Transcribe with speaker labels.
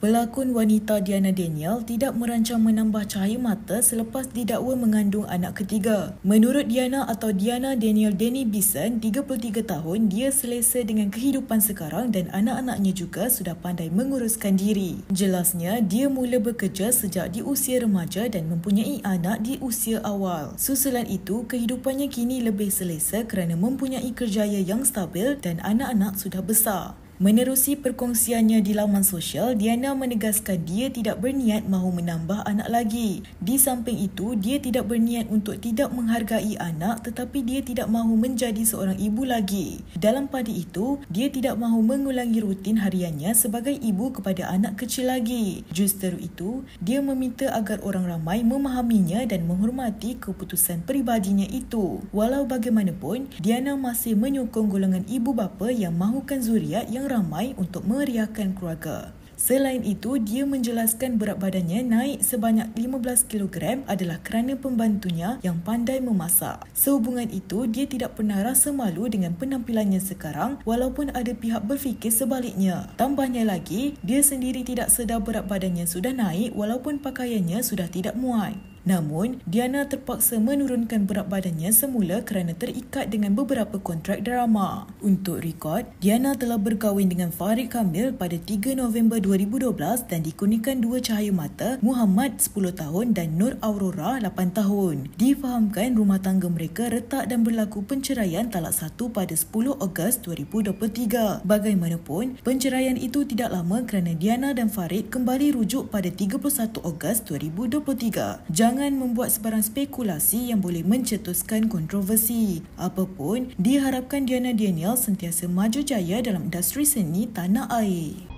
Speaker 1: Pelakon wanita Diana Daniel tidak merancang menambah cahaya mata selepas didakwa mengandung anak ketiga. Menurut Diana atau Diana Daniel Danny Bison, 33 tahun, dia selesa dengan kehidupan sekarang dan anak-anaknya juga sudah pandai menguruskan diri. Jelasnya, dia mula bekerja sejak di usia remaja dan mempunyai anak di usia awal. Susulan itu, kehidupannya kini lebih selesa kerana mempunyai kerjaya yang stabil dan anak-anak sudah besar. Menerusi perkongsiannya di laman sosial, Diana menegaskan dia tidak berniat mahu menambah anak lagi. Di samping itu, dia tidak berniat untuk tidak menghargai anak tetapi dia tidak mahu menjadi seorang ibu lagi. Dalam pada itu, dia tidak mahu mengulangi rutin hariannya sebagai ibu kepada anak kecil lagi. Justeru itu, dia meminta agar orang ramai memahaminya dan menghormati keputusan peribadinya itu. Walau bagaimanapun, Diana masih menyokong golongan ibu bapa yang mahukan zuriat yang ramai untuk meriahkan keluarga. Selain itu, dia menjelaskan berat badannya naik sebanyak 15 kg adalah kerana pembantunya yang pandai memasak. Sehubungan itu, dia tidak pernah rasa malu dengan penampilannya sekarang walaupun ada pihak berfikir sebaliknya. Tambahnya lagi, dia sendiri tidak sedar berat badannya sudah naik walaupun pakaiannya sudah tidak muat. Namun, Diana terpaksa menurunkan berat badannya semula kerana terikat dengan beberapa kontrak drama. Untuk rekod, Diana telah berkahwin dengan Farid Kamil pada 3 November 2012 dan dikurnikan dua cahaya mata, Muhammad 10 tahun dan Nur Aurora 8 tahun. Difahamkan rumah tangga mereka retak dan berlaku penceraian talak satu pada 10 Ogos 2023. Bagaimanapun, penceraian itu tidak lama kerana Diana dan Farid kembali rujuk pada 31 Ogos 2023. Jangan jangan membuat sebarang spekulasi yang boleh mencetuskan kontroversi. Apapun, diharapkan Diana Daniel sentiasa maju jaya dalam industri seni tanah air.